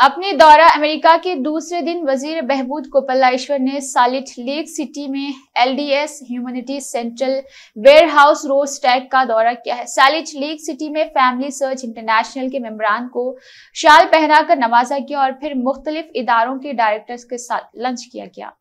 अपने दौरा अमेरिका के दूसरे दिन वजीर बहबूद कोपलाश्वर ने सालिट लेक सिटी में LDS humanity central warehouse road stack का दौरा किया है सालिट लेक सिटी में फैमिली सर्च इंटरनेशनल के मेम्बरान को शाल पहनाकर नवाजा किया और फिर मुख्तलिफ इदारों के डायरेक्टर्स के साथ लंच किया गया